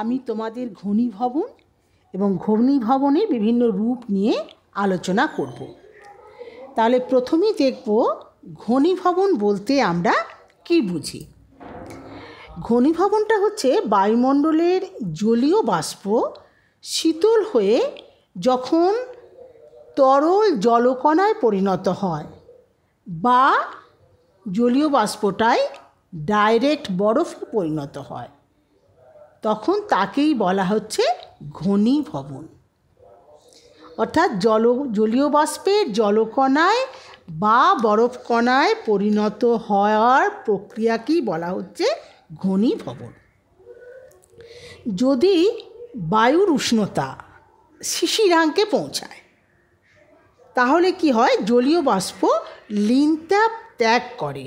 আমি তোমাদের ঘনীভবন এবং ভবনে বিভিন্ন রূপ নিয়ে আলোচনা করব তাহলে প্রথমেই দেখব ঘনীভবন বলতে আমরা কি বুঝি ঘনীভবনটা হচ্ছে বায়ুমণ্ডলের জলীয় বাষ্প শীতল হয়ে যখন তরল জলকণায় পরিণত হয় বা জলীয় বাষ্পটাই ডাইরেক্ট বরফে পরিণত হয় তখন তাকেই বলা হচ্ছে ঘনীভবন অর্থাৎ জল জলীয় বাষ্পের জলকণায় বা বরফকণায় পরিণত হওয়ার প্রক্রিয়াকেই বলা হচ্ছে ঘনীভবন যদি বায়ুর উষ্ণতা শিশিরাঙ্কে পৌঁছায় তাহলে কি হয় জলীয় বাষ্প লিনতাপ ত্যাগ করে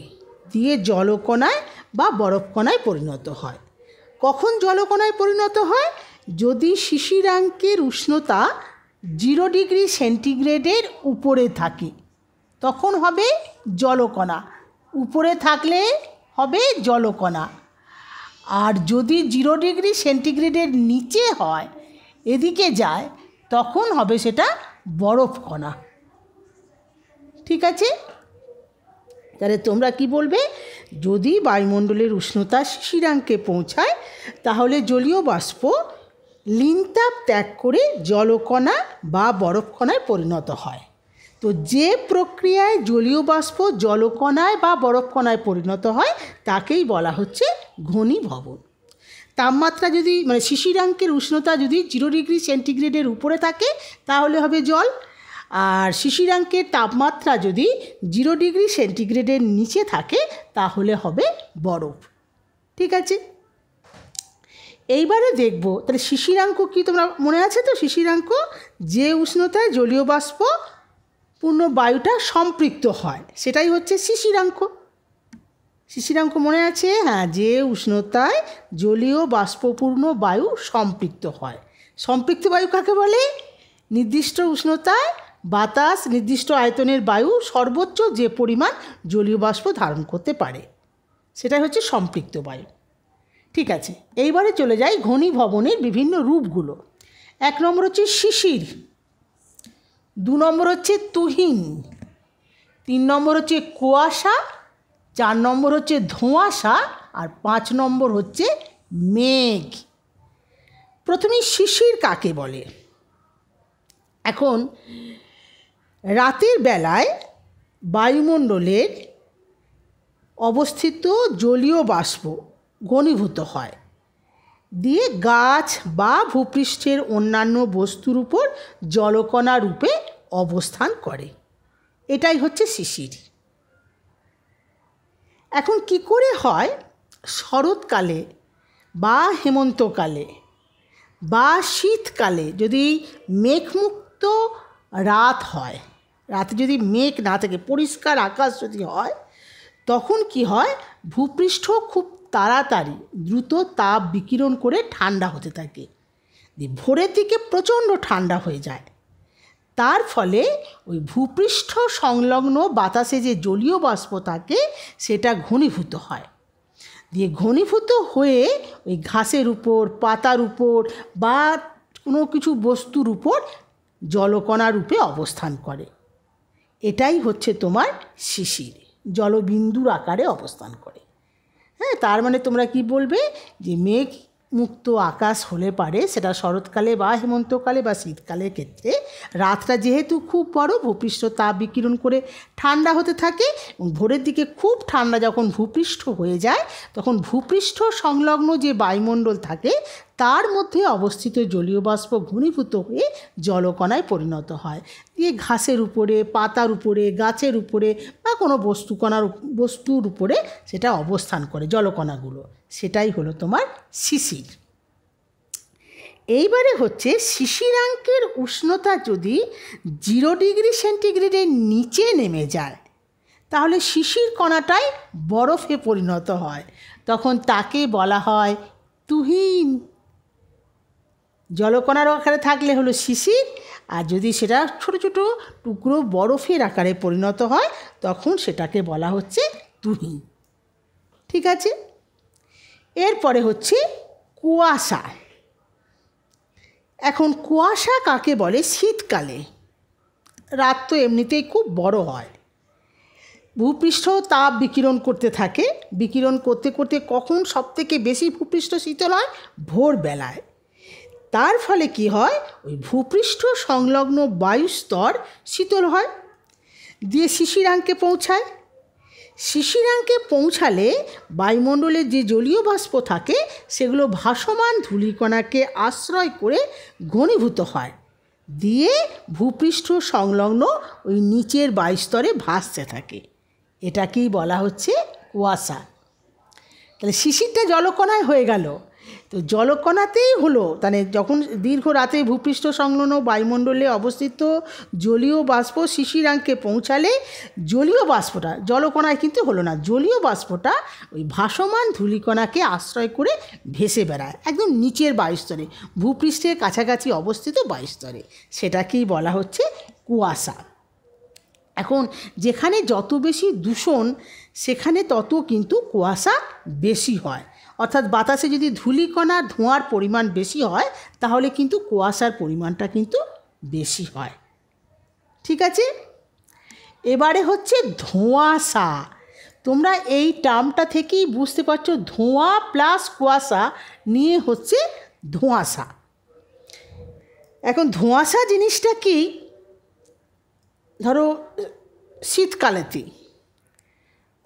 দিয়ে জলকণায় বা বরফকণায় পরিণত হয় কখন জলকণায় পরিণত হয় যদি শিশিরাঙ্কের উষ্ণতা জিরো ডিগ্রি সেন্টিগ্রেডের উপরে থাকে তখন হবে জলকণা উপরে থাকলে হবে জলকণা আর যদি জিরো ডিগ্রি সেন্টিগ্রেডের নিচে হয় এদিকে যায় তখন হবে সেটা বরফ কণা ঠিক আছে তাহলে তোমরা কি বলবে যদি বায়ুমণ্ডলের উষ্ণতা শিশিরাঙ্কে পৌঁছায় তাহলে জলীয় বাষ্প লিনতাপ ত্যাগ করে জলকণা বা বরফকণায় পরিণত হয় তো যে প্রক্রিয়ায় জলীয় বাষ্প জলকণায় বা বরফকণায় পরিণত হয় তাকেই বলা হচ্ছে ঘনীভবন তাপমাত্রা যদি মানে শিশিরাঙ্কের উষ্ণতা যদি জিরো ডিগ্রি সেন্টিগ্রেডের উপরে থাকে তাহলে হবে জল আর শিশিরাঙ্কের তাপমাত্রা যদি জিরো ডিগ্রি সেন্টিগ্রেডের নিচে থাকে তাহলে হবে বরফ ঠিক আছে এইবারে দেখব তাহলে শিশিরাঙ্ক কি তোমরা মনে আছে তো শিশিরাঙ্ক যে উষ্ণতায় জলীয় বাষ্প পূর্ণ বায়ুটা সম্পৃক্ত হয় সেটাই হচ্ছে শিশিরাঙ্ক শিশিরাঙ্ক মনে আছে হ্যাঁ যে উষ্ণতায় জলীয় বাষ্পপূর্ণ বায়ু সম্পৃক্ত হয় সম্পৃক্ত বায়ু কাকে বলে নির্দিষ্ট উষ্ণতায় বাতাস নির্দিষ্ট আয়তনের বায়ু সর্বোচ্চ যে পরিমাণ জলীয় বাষ্প ধারণ করতে পারে সেটাই হচ্ছে সম্পৃক্ত বায়ু ঠিক আছে এইবারে চলে যাই ঘনীভবনের বিভিন্ন রূপগুলো এক নম্বর হচ্ছে শিশির দু নম্বর হচ্ছে তুহিন তিন নম্বর হচ্ছে কুয়াশা চার নম্বর হচ্ছে ধোঁয়াশা আর পাঁচ নম্বর হচ্ছে মেঘ প্রথমে শিশির কাকে বলে এখন রাতের বেলায় বায়ুমণ্ডলের অবস্থিত জলীয় বাষ্প ঘনীভূত হয় দিয়ে গাছ বা ভূপৃষ্ঠের অন্যান্য বস্তুর উপর জলকণা রূপে অবস্থান করে এটাই হচ্ছে শিশির এখন কি করে হয় শরৎকালে বা হেমন্তকালে বা শীতকালে যদি মেঘমুক্ত রাত হয় রাতে যদি মেঘ না থাকে পরিষ্কার আকাশ যদি হয় তখন কি হয় ভূপৃষ্ঠ খুব তাড়াতাড়ি দ্রুত তাপ বিকিরণ করে ঠান্ডা হতে থাকে ভোরের দিকে প্রচণ্ড ঠান্ডা হয়ে যায় তার ফলে ওই ভূপৃষ্ঠ সংলগ্ন বাতাসে যে জলীয় বাষ্প থাকে সেটা ঘনীভূত হয় দিয়ে ঘনীভূত হয়ে ওই ঘাসের উপর পাতার উপর বা কোনো কিছু বস্তুর উপর জলকণা রূপে অবস্থান করে এটাই হচ্ছে তোমার শিশির জলবিন্দুর আকারে অবস্থান করে হ্যাঁ তার মানে তোমরা কি বলবে যে মেঘ মুক্ত আকাশ হলে পারে সেটা শরৎকালে বা হেমন্তকালে বা শীতকালের ক্ষেত্রে রাতটা যেহেতু খুব বড় ভূপৃষ্ঠ তাপ বিকিরণ করে ঠান্ডা হতে থাকে ভোরের দিকে খুব ঠান্ডা যখন ভূপৃষ্ঠ হয়ে যায় তখন ভূপৃষ্ঠ সংলগ্ন যে বায়ুমণ্ডল থাকে তার মধ্যে অবস্থিত জলীয় বাষ্প ঘনীভূত হয়ে জলকণায় পরিণত হয় দিয়ে ঘাসের উপরে পাতার উপরে গাছের উপরে বা কোনো বস্তুকণার বস্তুর উপরে সেটা অবস্থান করে জলকণাগুলো সেটাই হলো তোমার শিশির এইবারে হচ্ছে শিশিরাঙ্কের উষ্ণতা যদি জিরো ডিগ্রি সেন্টিগ্রেডের নিচে নেমে যায় তাহলে শিশির কণাটাই বরফে পরিণত হয় তখন তাকে বলা হয় তুহিন জলকণার আকারে থাকলে হলো শিশির আর যদি সেটা ছোট ছোট টুকরো বরফের আকারে পরিণত হয় তখন সেটাকে বলা হচ্ছে তুহিন ঠিক আছে এরপরে হচ্ছে কুয়াশা এখন কুয়াশা কাকে বলে শীতকালে রাত তো এমনিতেই খুব বড় হয় ভূপৃষ্ঠ তাপ বিকিরণ করতে থাকে বিকিরণ করতে করতে কখন সবথেকে বেশি ভূপৃষ্ঠ শীতল হয় ভোরবেলায় তার ফলে কি হয় ওই ভূপৃষ্ঠ সংলগ্ন বায়ুস্তর শীতল হয় দিয়ে শিশিরাঙ্কে পৌঁছায় শিশিরাঙ্কে পৌঁছালে বায়ুমণ্ডলে যে জলীয় বাষ্প থাকে সেগুলো ভাসমান ধূলিকণাকে আশ্রয় করে ঘনীভূত হয় দিয়ে ভূপৃষ্ঠ সংলগ্ন ওই নিচের বায়ুস্তরে ভাসতে থাকে এটাকেই বলা হচ্ছে কুয়াশা তাহলে শিশিরটা জলকণায় হয়ে গেল তো জলকণাতেই হলো মানে যখন দীর্ঘ রাতে ভূপৃষ্ঠ সংলগ্ন বায়ুমণ্ডলে অবস্থিত জলীয় বাষ্প শিশিরাঙ্কে পৌঁছালে জলীয় বাষ্পটা জলকণায় কিন্তু হলো না জলীয় বাষ্পটা ওই ভাসমান ধূলিকণাকে আশ্রয় করে ভেসে বেড়ায় একদম নিচের বায়ুস্তরে ভূপৃষ্ঠের কাছাকাছি অবস্থিত বায়ুস্তরে সেটাকেই বলা হচ্ছে কুয়াশা এখন যেখানে যত বেশি দূষণ সেখানে তত কিন্তু কুয়াশা বেশি হয় অর্থাৎ বাতাসে যদি ধুলিকণা ধোঁয়ার পরিমাণ বেশি হয় তাহলে কিন্তু কুয়াশার পরিমাণটা কিন্তু বেশি হয় ঠিক আছে এবারে হচ্ছে ধোঁয়াশা তোমরা এই টার্মটা থেকেই বুঝতে পারছো ধোঁয়া প্লাস কুয়াশা নিয়ে হচ্ছে ধোঁয়াশা এখন ধোঁয়াশা জিনিসটা কি ধরো শীতকালেতে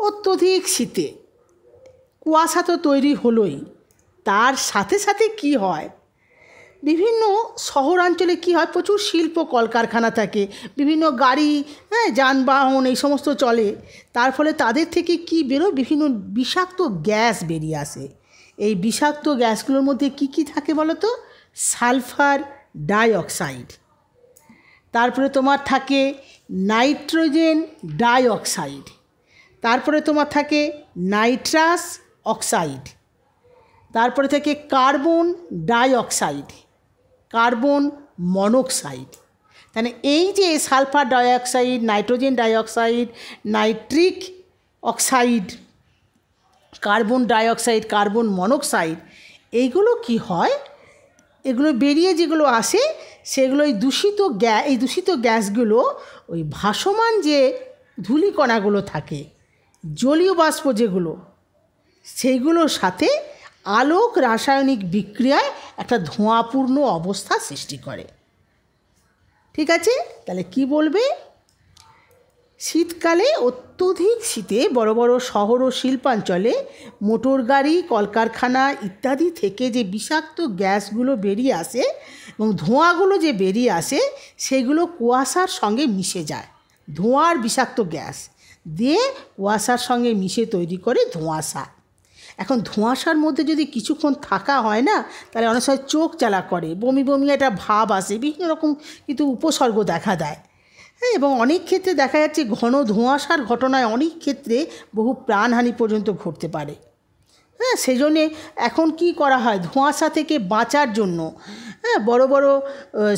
অত্যধিক শীতে কুয়াশা তো তৈরি হলোই তার সাথে সাথে কি হয় বিভিন্ন শহরাঞ্চলে কি হয় প্রচুর শিল্প কলকারখানা থাকে বিভিন্ন গাড়ি হ্যাঁ যানবাহন এই সমস্ত চলে তার ফলে তাদের থেকে কি বেরো বিভিন্ন বিষাক্ত গ্যাস বেরিয়ে আসে এই বিষাক্ত গ্যাসগুলোর মধ্যে কি কি থাকে বলো তো সালফার ডাইঅক্সাইড তারপরে তোমার থাকে নাইট্রোজেন ডাইঅক্সাইড তারপরে তোমার থাকে নাইট্রাস অক্সাইড তারপরে থেকে কার্বন ডাইঅক্সাইড কার্বন মনোক্সাইড তাহলে এই যে sulphur dioxide nitrogen dioxide nitric oxide carbon dioxide carbon monoxide এইগুলো কি হয় এগুলো বেরিয়ে যেগুলো আসে সেগুলো এই দূষিত গ্যা এই দূষিত গ্যাসগুলো ওই ভাসমান যে ধূলিকণাগুলো থাকে জলীয় বাষ্প যেগুলো সেইগুলোর সাথে আলোক রাসায়নিক বিক্রিয়ায় একটা ধোঁয়াপূর্ণ অবস্থা সৃষ্টি করে ঠিক আছে তাহলে কি বলবে শীতকালে অত্যধিক শীতে বড় বড় শহর ও শিল্পাঞ্চলে মোটর গাড়ি কলকারখানা ইত্যাদি থেকে যে বিষাক্ত গ্যাসগুলো বেরিয়ে আসে এবং ধোঁয়াগুলো যে বেরিয়ে আসে সেগুলো কুয়াশার সঙ্গে মিশে যায় ধোঁয়ার বিষাক্ত গ্যাস দিয়ে কুয়াশার সঙ্গে মিশে তৈরি করে ধোঁয়াশা এখন ধোঁয়াশার মধ্যে যদি কিছুক্ষণ থাকা হয় না তাহলে অনেক সময় চোখ চালা করে বমি বমি একটা ভাব আসে বিভিন্ন রকম কিন্তু উপসর্গ দেখা দেয় হ্যাঁ এবং অনেক ক্ষেত্রে দেখা যাচ্ছে ঘন ধোঁয়াশার ঘটনায় অনেক ক্ষেত্রে বহু প্রাণহানি পর্যন্ত ঘটতে পারে হ্যাঁ সেই জন্যে এখন কি করা হয় ধোঁয়াশা থেকে বাঁচার জন্য হ্যাঁ বড় বড়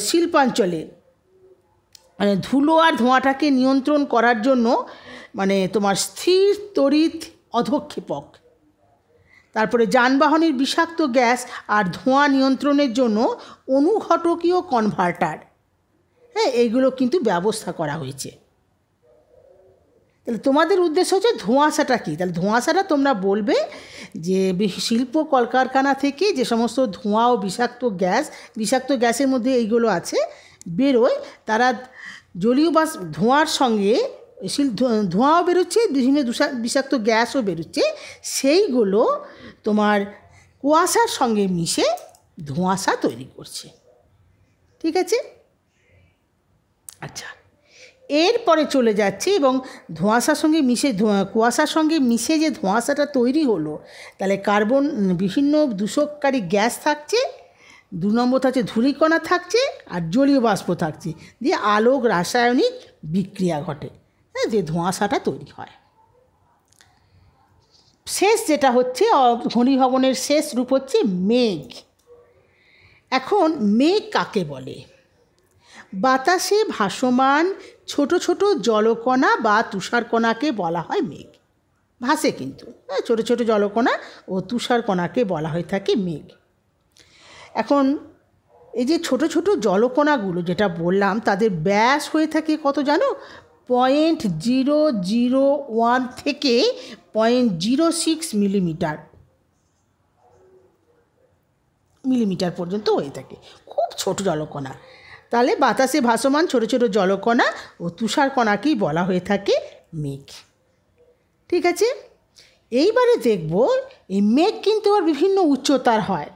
শিল্পাঞ্চলে মানে ধুলো আর ধোঁয়াটাকে নিয়ন্ত্রণ করার জন্য মানে তোমার স্থির তড়িৎ অধক্ষেপক তারপরে যানবাহনের বিষাক্ত গ্যাস আর ধোঁয়া নিয়ন্ত্রণের জন্য অনুঘটকীয় কনভার্টার হ্যাঁ এইগুলো কিন্তু ব্যবস্থা করা হয়েছে তাহলে তোমাদের উদ্দেশ্য হচ্ছে ধোঁয়াশাটা কী তাহলে ধোঁয়াশাটা তোমরা বলবে যে শিল্প কলকারখানা থেকে যে সমস্ত ধোঁয়া ও বিষাক্ত গ্যাস বিষাক্ত গ্যাসের মধ্যে এইগুলো আছে বেরোয় তারা জলীয় বাস ধোঁয়ার সঙ্গে শিল ধোঁয়াও বেরোচ্ছে বিভিন্ন বিষাক্ত গ্যাসও বেরোচ্ছে সেইগুলো তোমার কুয়াশার সঙ্গে মিশে ধোঁয়াশা তৈরি করছে ঠিক আছে আচ্ছা এরপরে চলে যাচ্ছে এবং ধোঁয়াশার সঙ্গে মিশে কুয়াশার সঙ্গে মিশে যে ধোঁয়াশাটা তৈরি হলো তাহলে কার্বন বিভিন্ন দূষককারী গ্যাস থাকছে দু নম্বর থাকছে ধূলিকণা থাকছে আর জলীয় বাষ্প থাকছে দিয়ে আলোক রাসায়নিক বিক্রিয়া ঘটে হ্যাঁ, যে ধোঁয়াশাটা তৈরি হয় শেষ যেটা হচ্ছে ঘনীভবনের শেষ রূপ হচ্ছে মেঘ এখন মেঘ কাকে বলে বাতাসে ভাসমান ছোট ছোট জলকণা বা তুষারকণাকে বলা হয় মেঘ ভাসে কিন্তু হ্যাঁ, ছোট ছোট জলকণা ও তুষারকণাকে বলা হয়ে থাকে মেঘ এখন এই যে ছোট ছোট জলকণাগুলো যেটা বললাম তাদের ব্যাস হয়ে থাকে কত জানো পয়েন্ট জিরো জিরো ওয়ান থেকে point zero six millimetre millimetre পর্যন্ত হয়ে থাকে খুব ছোট জলকণা তাহলে বাতাসে ভাসমান ছোট ছোট জলকণা ও তুষারকণাকেই বলা হয়ে থাকে মেঘ ঠিক আছে এইবারে দেখব এই মেঘ কিন্তু আবার বিভিন্ন উচ্চতার হয়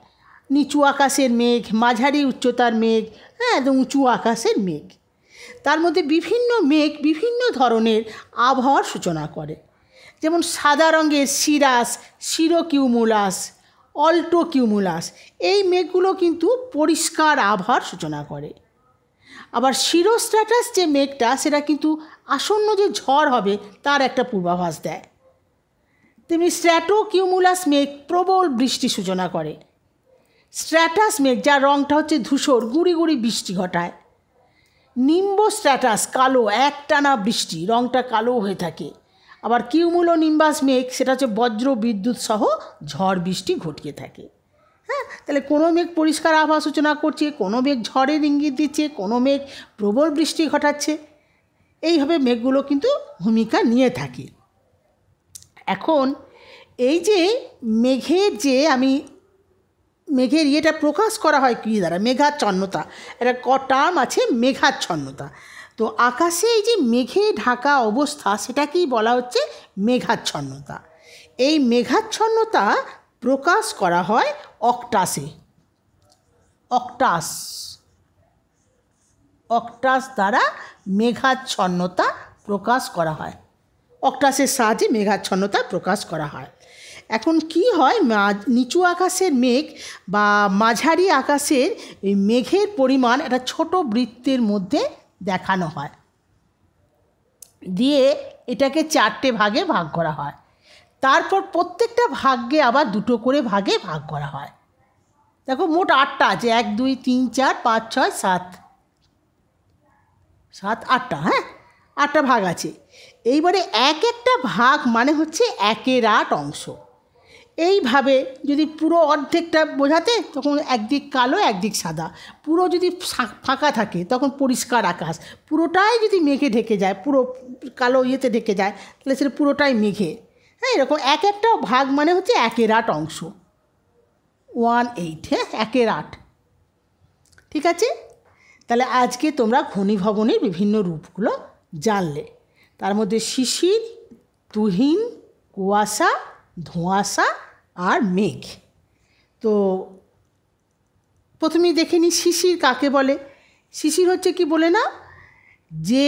নিচু আকাশের মেঘ মাঝারি উচ্চতার মেঘ হ্যাঁ একদম উঁচু আকাশের মেঘ তার মধ্যে বিভিন্ন মেঘ বিভিন্ন ধরনের আবহাওয়ার সূচনা করে যেমন সাদা রঙের সিরাস সিরোকিউমুলাস অল্টোকিউমুলাস এই মেঘগুলো কিন্তু পরিষ্কার আবহাওয়ার সূচনা করে আবার শিরোস্ট্রাটাস যে মেঘটা সেটা কিন্তু আসন্ন যে ঝড় হবে তার একটা পূর্বাভাস দেয় তেমনি স্ট্র্যাটোকিউমুলাস মেঘ প্রবল বৃষ্টি সূচনা করে স্ট্র্যাটাস মেঘ যার রঙটা হচ্ছে ধূসর গুঁড়ি গুঁড়ি বৃষ্টি ঘটায় নিম্ব স্ট্যাটাস কালো একটানা বৃষ্টি রংটা কালো হয়ে থাকে আবার কিউমুলো নিম্বাস মেঘ সেটা হচ্ছে বজ্র বিদ্যুৎ সহ ঝড় বৃষ্টি ঘটিয়ে থাকে হ্যাঁ তাহলে কোনো মেঘ পরিষ্কার আভা সূচনা করছে কোনো মেঘ ঝড়ের ইঙ্গিত দিচ্ছে কোনো মেঘ প্রবল বৃষ্টি ঘটাচ্ছে এইভাবে মেঘগুলো কিন্তু ভূমিকা নিয়ে থাকে এখন এই যে মেঘের যে আমি মেঘের ইয়েটা প্রকাশ করা হয় কী দ্বারা মেঘাচ্ছন্নতা একটা ক টার্ম আছে মেঘাচ্ছন্নতা তো আকাশে এই যে মেঘে ঢাকা অবস্থা সেটাকেই বলা হচ্ছে মেঘাচ্ছন্নতা এই মেঘাচ্ছন্নতা প্রকাশ করা হয় অক্টাসে অক্টাস অক্টাস দ্বারা মেঘাচ্ছন্নতা প্রকাশ করা হয় অক্টাসের সাহায্যে মেঘাচ্ছন্নতা প্রকাশ করা হয় এখন কি হয় নিচু আকাশের মেঘ বা মাঝারি আকাশের মেঘের পরিমাণ একটা ছোট বৃত্তের মধ্যে দেখানো হয় দিয়ে এটাকে চারটে ভাগে ভাগ করা হয় তারপর প্রত্যেকটা ভাগ্যে আবার দুটো করে ভাগে ভাগ করা হয় দেখো মোট আটটা আছে এক দুই তিন চার পাঁচ ছয় সাত সাত আটটা হ্যাঁ আটটা ভাগ আছে এইবারে এক একটা ভাগ মানে হচ্ছে একের আট অংশ এইভাবে যদি পুরো অর্ধেকটা বোঝাতে তখন একদিক কালো একদিক সাদা পুরো যদি ফাঁকা থাকে তখন পরিষ্কার আকাশ পুরোটাই যদি মেঘে ঢেকে যায় পুরো কালো ইয়েতে ঢেকে যায় তাহলে সেটা পুরোটাই মেঘে হ্যাঁ এরকম এক একটা ভাগ মানে হচ্ছে একের আট অংশ ওয়ান এইট হ্যাঁ একের আট ঠিক আছে তাহলে আজকে তোমরা ঘনীভবনের বিভিন্ন রূপগুলো জানলে তার মধ্যে শিশির তুহিন কুয়াশা ধোঁয়াশা আর মেঘ তো প্রথমেই দেখে নিই শিশির কাকে বলে শিশির হচ্ছে কি বলে না যে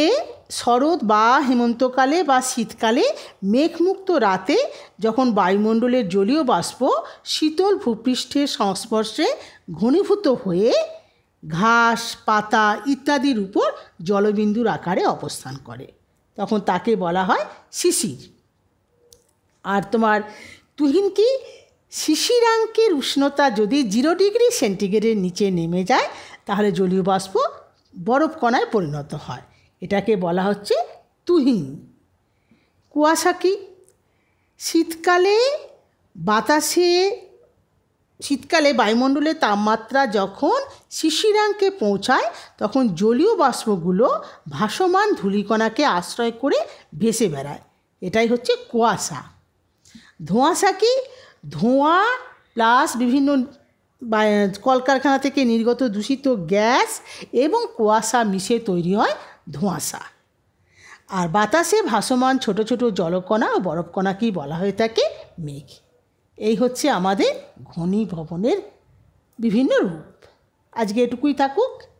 শরৎ বা হেমন্তকালে বা শীতকালে মেঘমুক্ত রাতে যখন বায়ুমণ্ডলের জলীয় বাষ্প শীতল ভূপৃষ্ঠের সংস্পর্শে ঘনীভূত হয়ে ঘাস পাতা ইত্যাদির উপর জলবিন্দুর আকারে অবস্থান করে তখন তাকে বলা হয় শিশির আর তোমার তুহিন কি শিশিরাঙ্কের উষ্ণতা যদি জিরো ডিগ্রি সেন্টিগ্রেডের নিচে নেমে যায় তাহলে জলীয় বাষ্প বরফ কণায় পরিণত হয় এটাকে বলা হচ্ছে তুহিন কুয়াশা কি শীতকালে বাতাসে শীতকালে বায়ুমণ্ডলের তাপমাত্রা যখন শিশিরাঙ্কে পৌঁছায় তখন জলীয় বাষ্পগুলো ভাসমান ধূলিকণাকে আশ্রয় করে ভেসে বেড়ায় এটাই হচ্ছে কুয়াশা ধোঁয়াশা কি ধোঁয়া প্লাস বিভিন্ন কলকারখানা থেকে নির্গত দূষিত গ্যাস এবং কুয়াশা মিশে তৈরি হয় ধোঁয়াশা আর বাতাসে ভাসমান ছোট ছোট জলকণা ও বরফকণাকেই বলা হয়ে থাকে মেঘ এই হচ্ছে আমাদের ঘনীভবনের বিভিন্ন রূপ আজকে এটুকুই থাকুক